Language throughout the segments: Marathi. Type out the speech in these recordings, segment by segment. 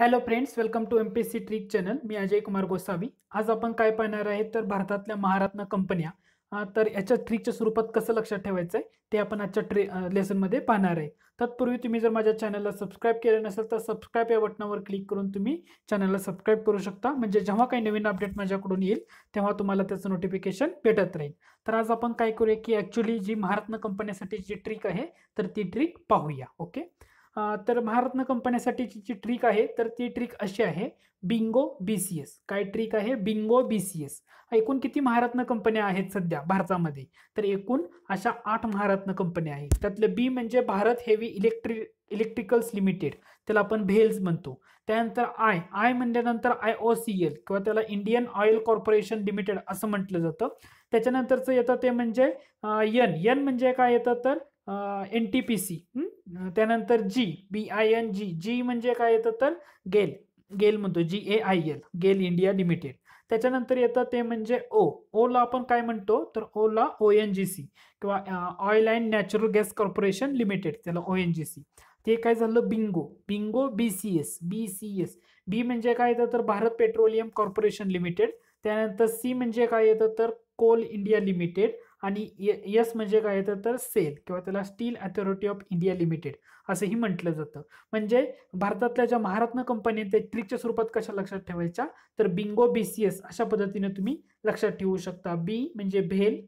hello friends welcome to M P C trick channel मी अजय कुमार गोसावी आज आपण काय पाहणार आहे तर भारतातल्या महारत्न कंपन्या तर याच्या ट्रिकच्या स्वरूपात कसं लक्षात ठेवायचं आहे ते आपण आजच्या ट्रे लेसनमध्ये पाहणार आहे तत्पूर्वी तुम्ही जर माझ्या चॅनलला सबस्क्राईब केलं नसेल तर सबस्क्राईब या बटनावर क्लिक करून तुम्ही चॅनलला सबस्क्राईब करू शकता म्हणजे जेव्हा काही नवीन अपडेट माझ्याकडून येईल तेव्हा तुम्हाला त्याचं नोटिफिकेशन भेटत राहील तर आज आपण काय करूया की ॲक्च्युली जी महारत्न कंपन्यासाठी जी ट्रिक आहे तर ती ट्रिक पाहूया ओके तर भारतनं कंपन्यासाठीची जी ट्रिक आहे तर ती ट्रिक अशी आहे बिंगो बी सी एस काय ट्रिक आहे बिंगो बी सी एस एकूण किती महारत्न कंपन्या आहेत सध्या भारतामध्ये तर एकूण अशा आठ महारत्न कंपन्या आहेत त्यातलं बी म्हणजे Bharat heavy electric electricals limited त्याला आपण भेल्स म्हणतो त्यानंतर आय आय म्हणल्यानंतर आय ओ सी एल किंवा त्याला इंडियन ऑइल कॉर्पोरेशन लिमिटेड असं म्हटलं जातं त्याच्यानंतरचं येतं ते म्हणजे यन यन म्हणजे काय येतं तर एन टी पी सी त्यानंतर G B I N G जी म्हणजे काय येतं तर गेल गेल म्हणतो G A I L GAIL India limited त्याच्यानंतर येतं ते म्हणजे ओ ओला आपण काय म्हणतो तर ओला ओ एन जी सी किंवा oil and natural gas corporation limited त्याला ओ एन जी सी ते काय झालं bingo bingo B C S B C S B म्हणजे काय येतं तर भारत पेट्रोलियम कॉर्पोरेशन लिमिटेड त्यानंतर सी म्हणजे काय येतं तर कोल इंडिया लिमिटेड आणि यस म्हणजे काय येतं तर सेल किंवा त्याला steel authority of India limited असंही म्हटलं जातं म्हणजे भारतातल्या ज्या महारत्न कंपनी आहेत त्या ट्रिकच्या स्वरूपात कशा लक्षात ठेवायच्या तर बिंगो बी सी एस अशा पद्धतीने तुम्ही लक्षात ठेवू शकता बी म्हणजे भेल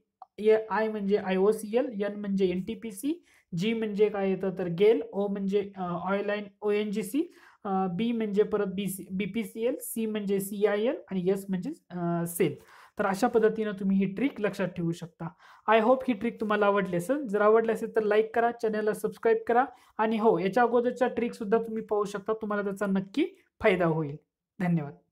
ए आय म्हणजे I O C L N म्हणजे N T P C G म्हणजे काय येतं तर गेल ओ म्हणजे oil and O N G C B म्हणजे परत B C B P C L C म्हणजे सी आय एल आणि यस म्हणजे सेल तर अशा पद्धतीनं तुम्ही ही ट्रिक लक्षात ठेवू शकता आय होप ही ट्रिक तुम्हाला आवडली असेल जर आवडली असेल तर लाईक करा चॅनलला सबस्क्राईब करा आणि हो याच्या अगोदरच्या ट्रिकसुद्धा तुम्ही पाहू शकता तुम्हाला त्याचा नक्की फायदा होईल धन्यवाद